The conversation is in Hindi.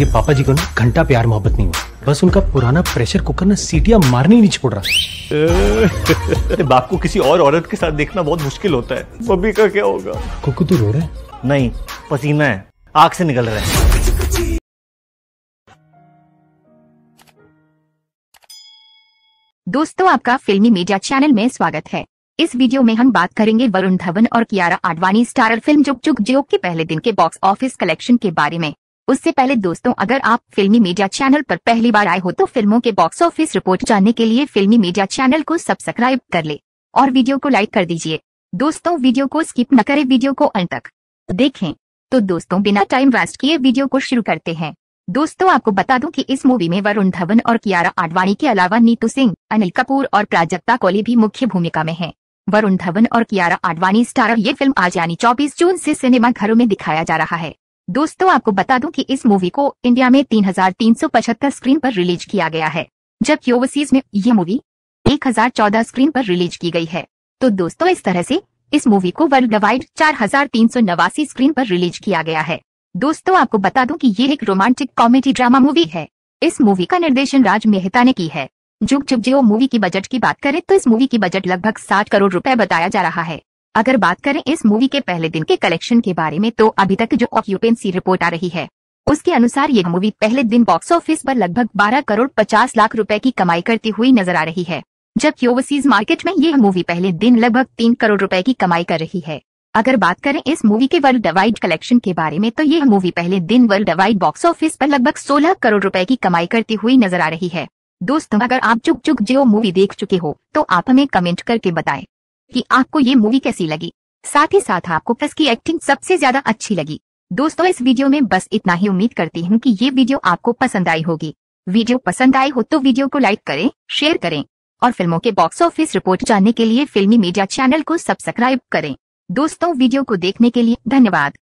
ये पापा जी को ना घंटा प्यार मोहब्बत नहीं हुआ बस उनका पुराना प्रेशर कुकर ना सीटियां मारने ही नहीं छोड़ रहा बाप को किसी और औरत के साथ देखना बहुत मुश्किल होता है मम्मी का क्या होगा कुकू तो रो रहा है नहीं पसीना है आग से निकल रहा है दोस्तों आपका फिल्मी मीडिया चैनल में स्वागत है इस वीडियो में हम बात करेंगे वरुण धवन और कियारा आडवाणी स्टारर फिल्म जुग जुग जोक के पहले दिन के बॉक्स ऑफिस कलेक्शन के बारे में उससे पहले दोस्तों अगर आप फिल्मी मीडिया चैनल पर पहली बार आए हो तो फिल्मों के बॉक्स ऑफिस रिपोर्ट जानने के लिए फिल्मी मीडिया चैनल को सब्सक्राइब कर ले और वीडियो को लाइक कर दीजिए दोस्तों वीडियो को स्किप न करें वीडियो को अंत तक देखें तो दोस्तों बिना टाइम वेस्ट किए वीडियो को शुरू करते हैं दोस्तों आपको बता दूं कि इस मूवी में वरुण धवन और कियारा आडवाणी के अलावा नीतू सिंह अनिल कपूर और प्राजक्ता कोहली भी मुख्य भूमिका में हैं। वरुण धवन और कियारा आडवाणी स्टारर ये फिल्म आज यानी 24 जून से सिनेमा घरों में दिखाया जा रहा है दोस्तों आपको बता दूं कि इस मूवी को इंडिया में 3,375 स्क्रीन पर रिलीज किया गया है जबकि ओवरसीज में ये मूवी 1014 स्क्रीन पर रिलीज की गई है तो दोस्तों इस तरह से इस मूवी को वर्ल्ड वाइड चार स्क्रीन पर रिलीज किया गया है दोस्तों आपको बता दूं कि ये एक रोमांटिक कॉमेडी ड्रामा मूवी है इस मूवी का निर्देशन राज मेहता ने की है जुग जुग जो मूवी की बजट की बात करें तो इस मूवी की बजट लगभग साठ करोड़ रुपए बताया जा रहा है अगर बात करें इस मूवी के पहले दिन के कलेक्शन के बारे में तो अभी तक जो ऑक्यूपेंसी रिपोर्ट आ रही है उसके अनुसार ये मूवी पहले दिन बॉक्स ऑफिस पर लगभग 12 करोड़ 50 लाख रुपए की कमाई करती हुई नजर आ रही है जबकि ओवरसीज मार्केट में यह मूवी पहले दिन लगभग तीन करोड़ रुपए की कमाई कर रही है अगर बात करें इस मूवी के वर्ल्ड वाइड कलेक्शन के बारे में तो यह मूवी पहले दिन वर्ल्ड वाइड बॉक्स ऑफिस आरोप लगभग सोलह करोड़ रूपए की कमाई करती हुई नजर आ रही है दोस्तों अगर आप चुक चुक जियो मूवी देख चुके हो तो आप हमें कमेंट करके बताए कि आपको ये मूवी कैसी लगी साथ ही साथ आपको प्लस की एक्टिंग सबसे ज्यादा अच्छी लगी दोस्तों इस वीडियो में बस इतना ही उम्मीद करती हूँ कि ये वीडियो आपको पसंद आई होगी वीडियो पसंद आई हो तो वीडियो को लाइक करें शेयर करें और फिल्मों के बॉक्स ऑफिस रिपोर्ट जानने के लिए फिल्मी मीडिया चैनल को सब्सक्राइब करें दोस्तों वीडियो को देखने के लिए धन्यवाद